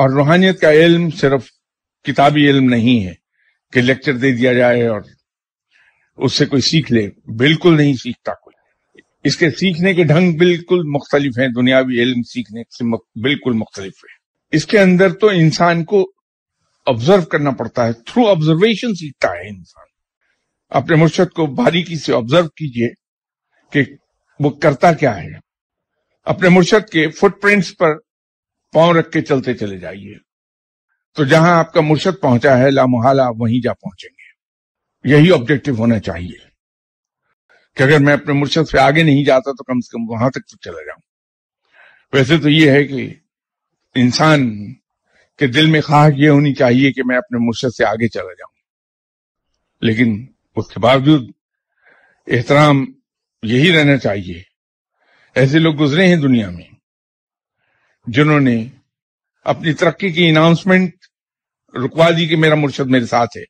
और रूहानियत का इल्म सिर्फ किताबी इल्म नहीं है कि लेक्चर दे दिया जाए और उससे कोई सीख ले बिल्कुल नहीं सीखता कोई इसके सीखने के ढंग बिल्कुल मुख्तलिफ हैं दुनियावी इल्म सीखने से बिल्कुल मुख्तलिफ है इसके अंदर तो इंसान को ऑब्जर्व करना पड़ता है थ्रू ऑब्जर्वेशन सीखता है इंसान अपने मुर्शद को बारीकी से ऑब्जर्व कीजिए कि वो करता क्या है अपने मुर्शद के फुटप्रिंट्स पर पांव रख के चलते चले जाइए तो जहां आपका मुर्शद पहुंचा है लामोहाला आप वहीं जा पहुंचेंगे यही ऑब्जेक्टिव होना चाहिए कि अगर मैं अपने मुर्शद से आगे नहीं जाता तो कम से कम वहां तक तो चला जाऊं वैसे तो ये है कि इंसान के दिल में ख्वाहिश ये होनी चाहिए कि मैं अपने मुर्शद से आगे चला जाऊं लेकिन उसके बावजूद एहतराम यही रहना चाहिए ऐसे लोग गुजरे हैं दुनिया में जिन्होंने अपनी तरक्की की अनाउंसमेंट रुकवा दी कि मेरा मुर्शद मेरे साथ है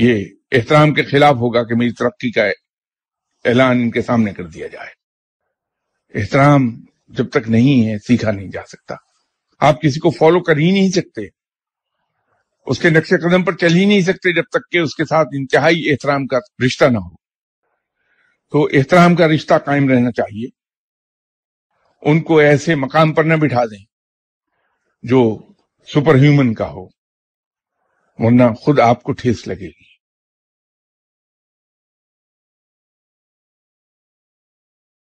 ये एहतराम के खिलाफ होगा कि मेरी तरक्की का ऐलान इनके सामने कर दिया जाए एहतराम जब तक नहीं है सीखा नहीं जा सकता आप किसी को फॉलो कर ही नहीं सकते उसके नक्शे कदम पर चल ही नहीं सकते जब तक कि उसके साथ इंतहाई एहतराम का रिश्ता ना हो तो एहतराम का रिश्ता कायम रहना चाहिए उनको ऐसे मकाम पर न बिठा दें जो सुपर ह्यूमन का हो वरना खुद आपको ठेस लगेगी